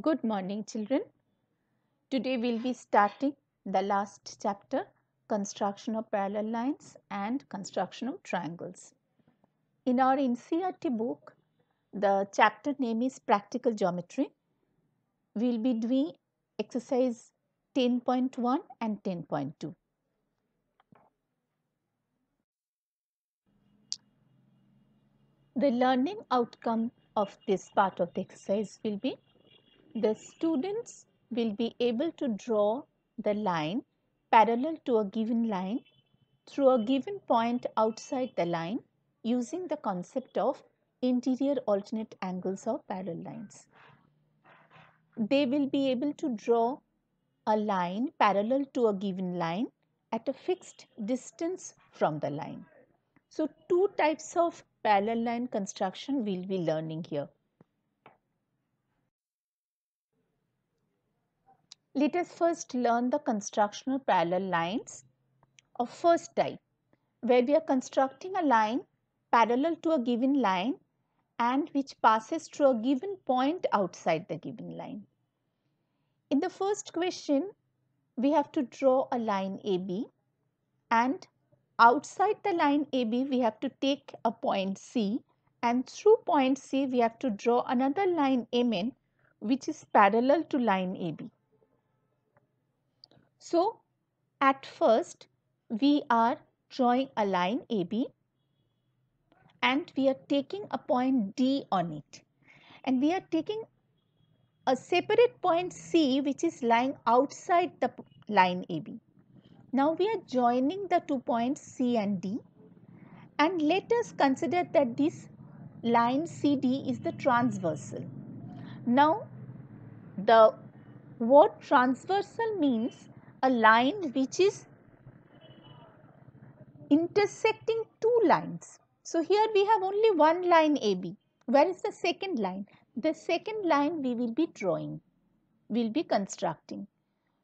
Good morning children. Today we will be starting the last chapter construction of parallel lines and construction of triangles. In our NCRT book the chapter name is practical geometry. We will be doing exercise 10.1 and 10.2. The learning outcome of this part of the exercise will be the students will be able to draw the line parallel to a given line through a given point outside the line using the concept of interior alternate angles of parallel lines. They will be able to draw a line parallel to a given line at a fixed distance from the line. So, two types of parallel line construction we will be learning here. Let us first learn the constructional parallel lines of first type where we are constructing a line parallel to a given line and which passes through a given point outside the given line. In the first question, we have to draw a line AB and outside the line AB we have to take a point C and through point C we have to draw another line MN which is parallel to line AB. So, at first we are drawing a line AB and we are taking a point D on it and we are taking a separate point C which is lying outside the line AB. Now we are joining the two points C and D and let us consider that this line CD is the transversal. Now the word transversal means a line which is intersecting two lines. So, here we have only one line AB. Where is the second line? The second line we will be drawing, we will be constructing.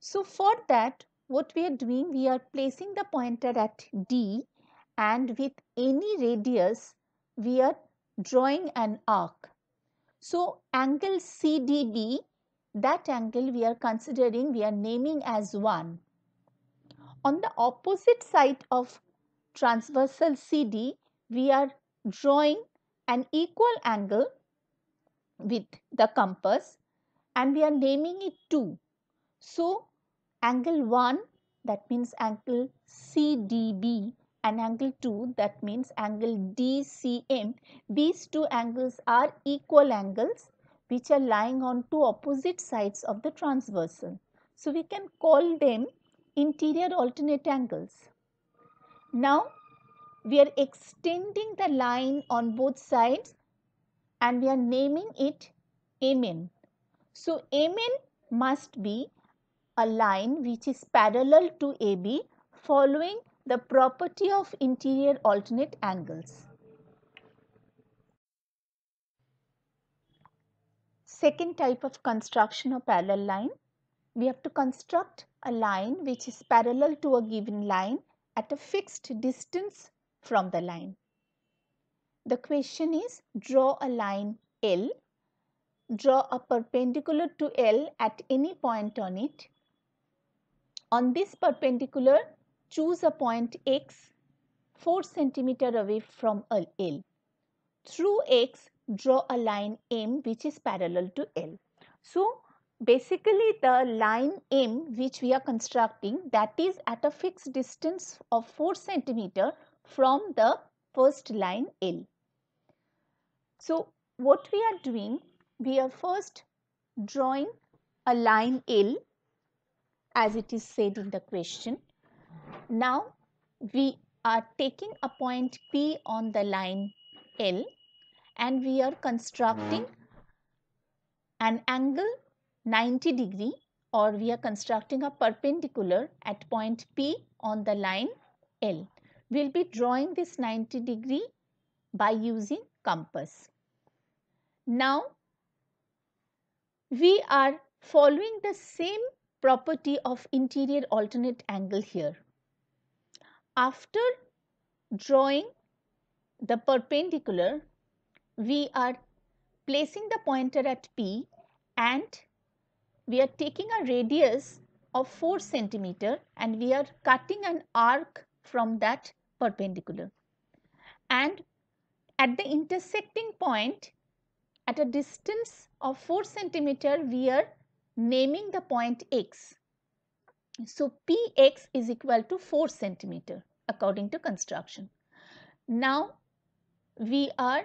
So, for that what we are doing, we are placing the pointer at D and with any radius we are drawing an arc. So, angle CDB that angle we are considering we are naming as 1. On the opposite side of transversal CD we are drawing an equal angle with the compass and we are naming it 2. So angle 1 that means angle CDB and angle 2 that means angle DCM these two angles are equal angles which are lying on two opposite sides of the transversal. So, we can call them interior alternate angles. Now, we are extending the line on both sides and we are naming it MN. So, MN must be a line which is parallel to AB following the property of interior alternate angles. Second type of construction of parallel line, we have to construct a line which is parallel to a given line at a fixed distance from the line. The question is draw a line L, draw a perpendicular to L at any point on it. On this perpendicular, choose a point x 4 centimeter away from L. Through x, draw a line M which is parallel to L. So basically the line M which we are constructing that is at a fixed distance of 4 centimeter from the first line L. So what we are doing we are first drawing a line L as it is said in the question. Now we are taking a point P on the line L and we are constructing hmm. an angle 90 degree or we are constructing a perpendicular at point P on the line L. We will be drawing this 90 degree by using compass. Now, we are following the same property of interior alternate angle here. After drawing the perpendicular, we are placing the pointer at P and we are taking a radius of 4 centimeter and we are cutting an arc from that perpendicular. And at the intersecting point at a distance of 4 centimeter we are naming the point x. So Px is equal to 4 centimeter according to construction. Now we are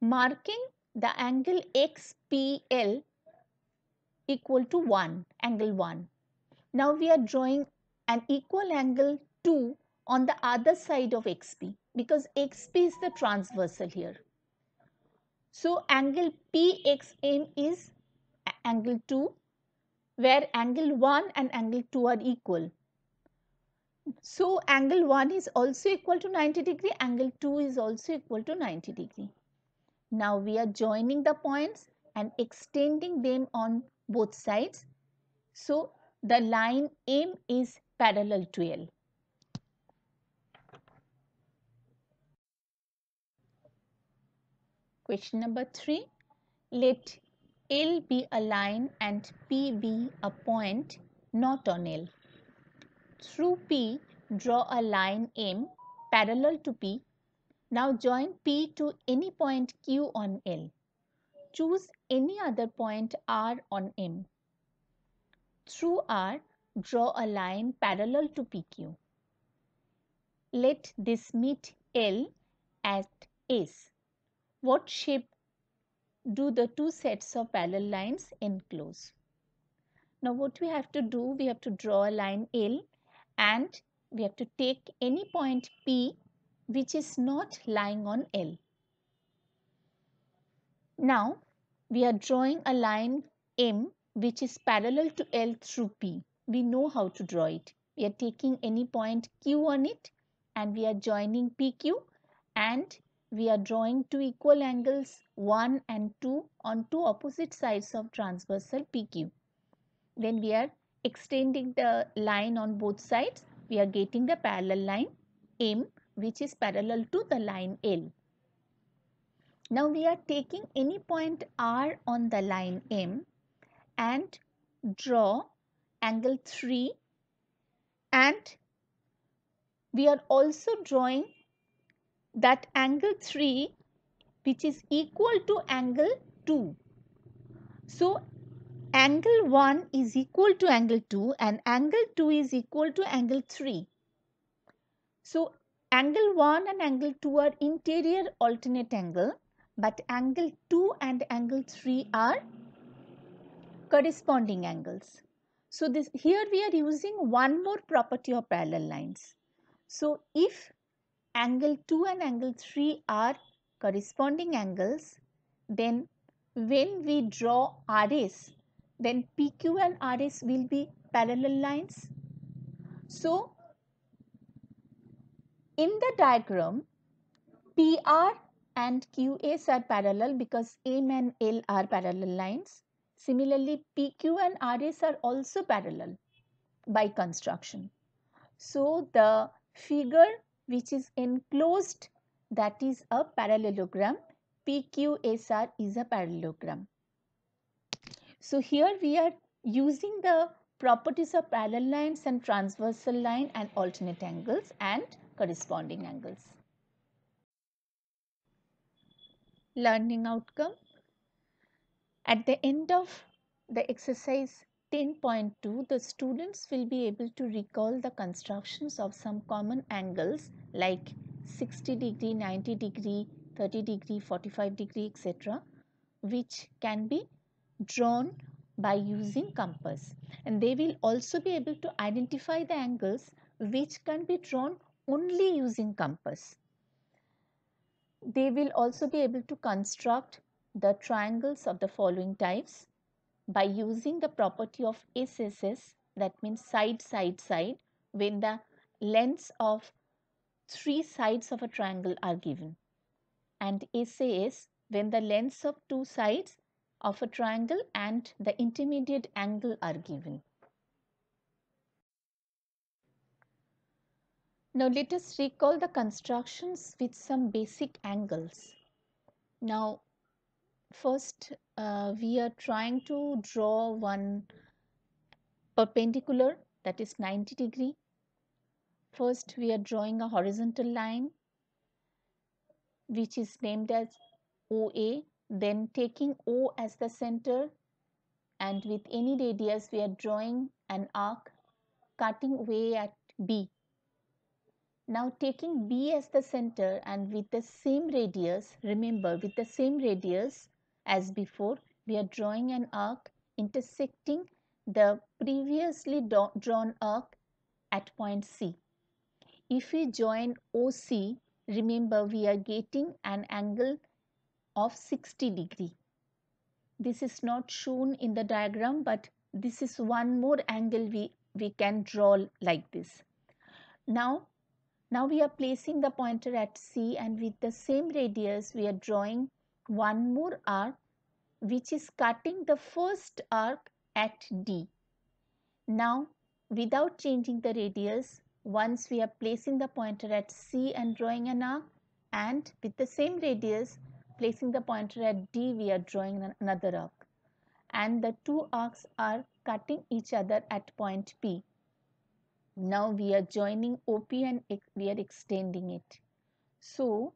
marking the angle XPL equal to 1, angle 1. Now we are drawing an equal angle 2 on the other side of XP because XP is the transversal here. So angle PXM is angle 2 where angle 1 and angle 2 are equal. So angle 1 is also equal to 90 degree, angle 2 is also equal to 90 degree. Now we are joining the points and extending them on both sides. So the line M is parallel to L. Question number 3. Let L be a line and P be a point not on L. Through P, draw a line M parallel to P now join P to any point Q on L. Choose any other point R on M. Through R, draw a line parallel to PQ. Let this meet L at S. What shape do the two sets of parallel lines enclose? Now what we have to do, we have to draw a line L and we have to take any point P which is not lying on L. Now we are drawing a line M which is parallel to L through P. We know how to draw it. We are taking any point Q on it and we are joining PQ and we are drawing two equal angles 1 and 2 on two opposite sides of transversal PQ. Then we are extending the line on both sides. We are getting the parallel line M which is parallel to the line L. Now we are taking any point R on the line M and draw angle 3 and we are also drawing that angle 3 which is equal to angle 2. So angle 1 is equal to angle 2 and angle 2 is equal to angle 3. So Angle 1 and angle 2 are interior alternate angle but angle 2 and angle 3 are corresponding angles. So this here we are using one more property of parallel lines. So if angle 2 and angle 3 are corresponding angles then when we draw RS then PQ and RS will be parallel lines. So in the diagram, PR and QAs are parallel because M and L are parallel lines. Similarly, PQ and RS are also parallel by construction. So, the figure which is enclosed that is a parallelogram. PQSR is a parallelogram. So, here we are using the properties of parallel lines and transversal line and alternate angles and corresponding angles. Learning outcome At the end of the exercise 10.2, the students will be able to recall the constructions of some common angles like 60 degree, 90 degree, 30 degree, 45 degree, etc., which can be drawn by using compass. And they will also be able to identify the angles which can be drawn only using compass. They will also be able to construct the triangles of the following types by using the property of SSS that means side side side when the lengths of three sides of a triangle are given and SAS when the lengths of two sides of a triangle and the intermediate angle are given. Now let us recall the constructions with some basic angles. Now first uh, we are trying to draw one perpendicular that is 90 degree. First we are drawing a horizontal line which is named as OA then taking O as the center and with any radius we are drawing an arc cutting way at B now taking B as the center and with the same radius, remember with the same radius as before, we are drawing an arc intersecting the previously drawn arc at point C. If we join OC, remember we are getting an angle of 60 degree. This is not shown in the diagram but this is one more angle we, we can draw like this. Now now we are placing the pointer at C and with the same radius we are drawing one more arc which is cutting the first arc at D. Now without changing the radius once we are placing the pointer at C and drawing an arc and with the same radius placing the pointer at D we are drawing another arc and the two arcs are cutting each other at point P now we are joining OP and we are extending it so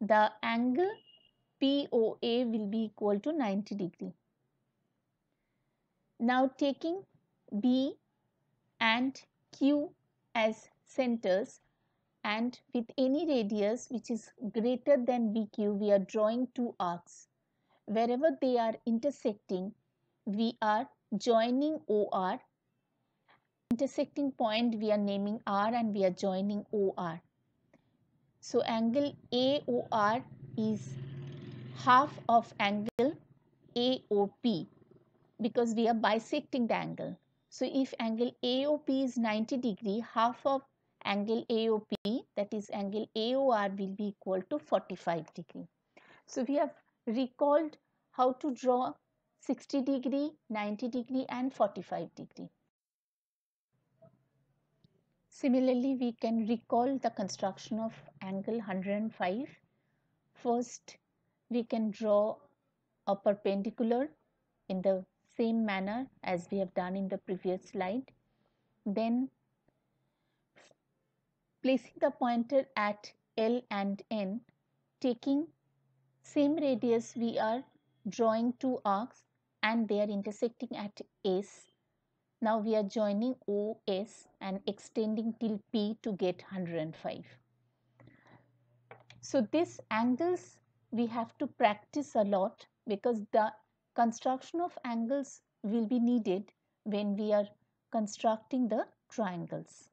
the angle POA will be equal to 90 degree now taking B and Q as centers and with any radius which is greater than BQ we are drawing two arcs. Wherever they are intersecting we are joining OR intersecting point we are naming R and we are joining OR. So angle AOR is half of angle AOP because we are bisecting the angle. So if angle AOP is 90 degree, half of angle AOP that is angle AOR will be equal to 45 degree. So we have recalled how to draw 60 degree, 90 degree and 45 degree. Similarly, we can recall the construction of angle 105. First, we can draw a perpendicular in the same manner as we have done in the previous slide. Then, placing the pointer at L and N, taking same radius we are drawing two arcs and they are intersecting at S now we are joining OS and extending till P to get 105. So these angles we have to practice a lot because the construction of angles will be needed when we are constructing the triangles.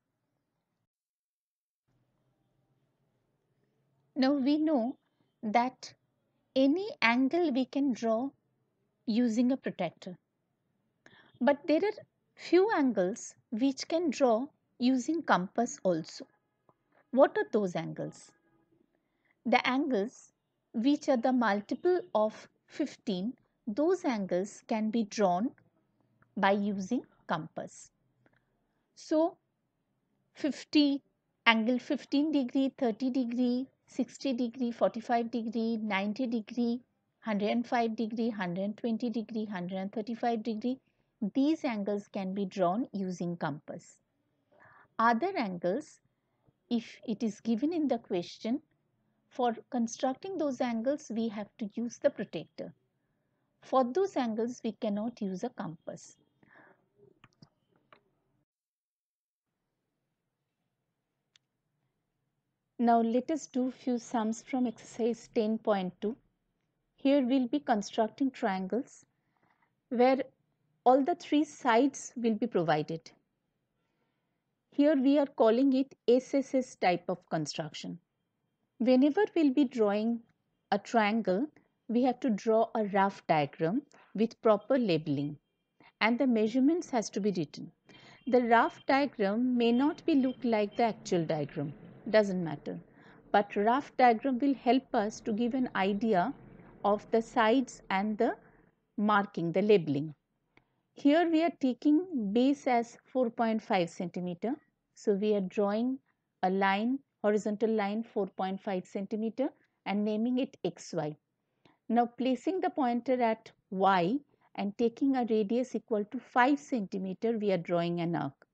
Now we know that any angle we can draw using a protractor. But there are few angles which can draw using compass also. What are those angles? The angles which are the multiple of 15, those angles can be drawn by using compass. So 50, angle 15 degree, 30 degree, 60 degree, 45 degree, 90 degree, 105 degree, 120 degree, 135 degree. These angles can be drawn using compass. Other angles, if it is given in the question, for constructing those angles we have to use the protector. For those angles we cannot use a compass. Now let us do few sums from exercise 10.2. Here we will be constructing triangles where all the three sides will be provided. Here we are calling it SSS type of construction. Whenever we'll be drawing a triangle, we have to draw a rough diagram with proper labeling and the measurements has to be written. The rough diagram may not be look like the actual diagram, doesn't matter. But rough diagram will help us to give an idea of the sides and the marking, the labeling. Here we are taking base as 4.5 centimeter. So we are drawing a line, horizontal line 4.5 centimeter and naming it xy. Now placing the pointer at y and taking a radius equal to 5 centimeter, we are drawing an arc.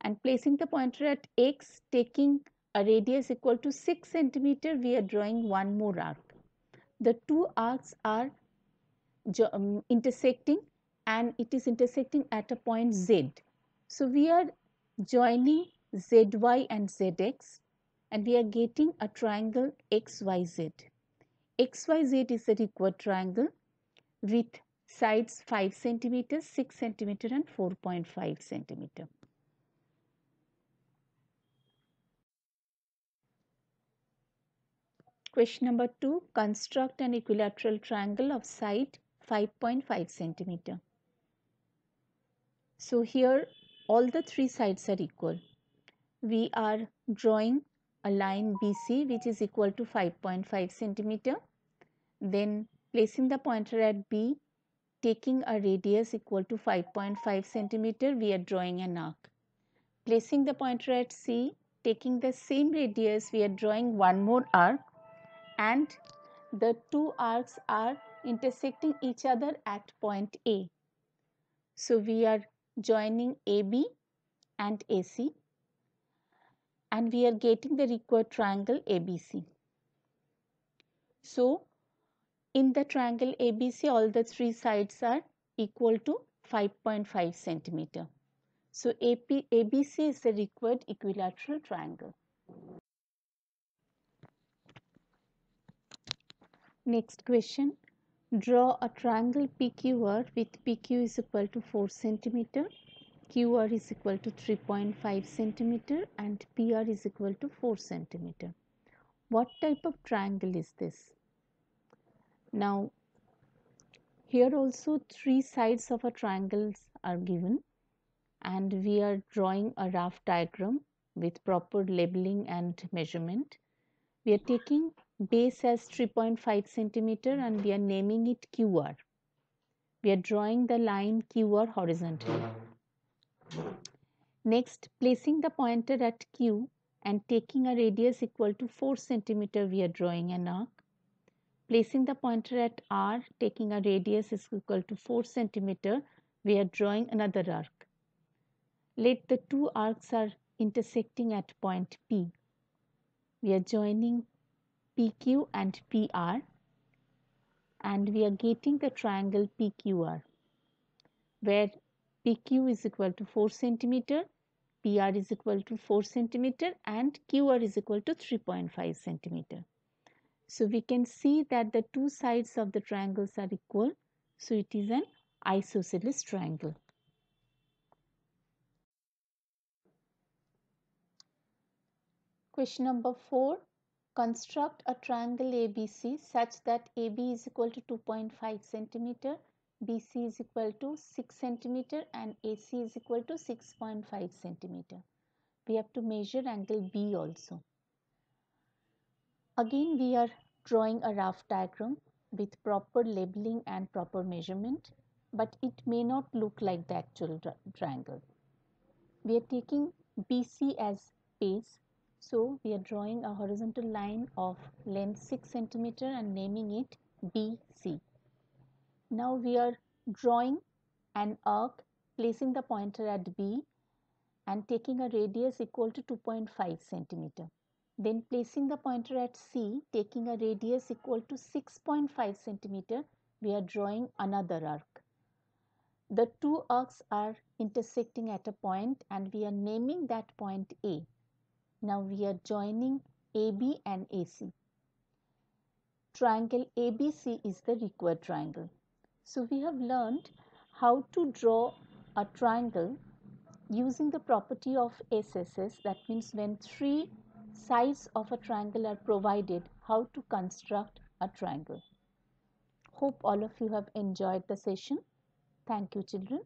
And placing the pointer at x, taking a radius equal to 6 centimeter, we are drawing one more arc. The two arcs are um, intersecting and it is intersecting at a point z. So we are joining zy and zx and we are getting a triangle xyz. xyz is a required triangle with sides 5 centimeter, 6 centimeter and 4.5 centimeter. Question number 2. Construct an equilateral triangle of side 5.5 centimeter. So here all the three sides are equal. We are drawing a line BC which is equal to 5.5 centimeter. Then placing the pointer at B, taking a radius equal to 5.5 centimeter, we are drawing an arc. Placing the pointer at C, taking the same radius, we are drawing one more arc and the two arcs are intersecting each other at point A. So we are joining AB and AC and we are getting the required triangle ABC. So, in the triangle ABC all the three sides are equal to 5.5 centimeter. So, AP, ABC is the required equilateral triangle. Next question Draw a triangle PQR with PQ is equal to 4 centimeter, QR is equal to 3.5 centimeter, and PR is equal to 4 centimeter. What type of triangle is this? Now, here also three sides of a triangles are given and we are drawing a rough diagram with proper labeling and measurement. We are taking base as 3.5 centimeter and we are naming it QR. We are drawing the line QR horizontally. Next, placing the pointer at Q and taking a radius equal to 4 centimeter, we are drawing an arc. Placing the pointer at R, taking a radius is equal to 4 centimeter, we are drawing another arc. Let the two arcs are intersecting at point P. We are joining PQ and PR and we are getting the triangle PQR where PQ is equal to 4 centimeter, PR is equal to 4 centimeter and QR is equal to 3.5 centimeter. So we can see that the two sides of the triangles are equal. So it is an isosceles triangle. Question number 4. Construct a triangle ABC such that AB is equal to 2.5 centimeter, BC is equal to 6 centimeter and AC is equal to 6.5 centimeter. We have to measure angle B also. Again we are drawing a rough diagram with proper labeling and proper measurement but it may not look like the actual triangle. We are taking BC as base so we are drawing a horizontal line of length 6 centimeter and naming it BC. Now we are drawing an arc placing the pointer at B and taking a radius equal to 2.5 centimeter. Then placing the pointer at C taking a radius equal to 6.5 centimeter we are drawing another arc. The two arcs are intersecting at a point and we are naming that point A. Now we are joining AB and AC. Triangle ABC is the required triangle. So we have learned how to draw a triangle using the property of SSS that means when three sides of a triangle are provided how to construct a triangle. Hope all of you have enjoyed the session. Thank you children.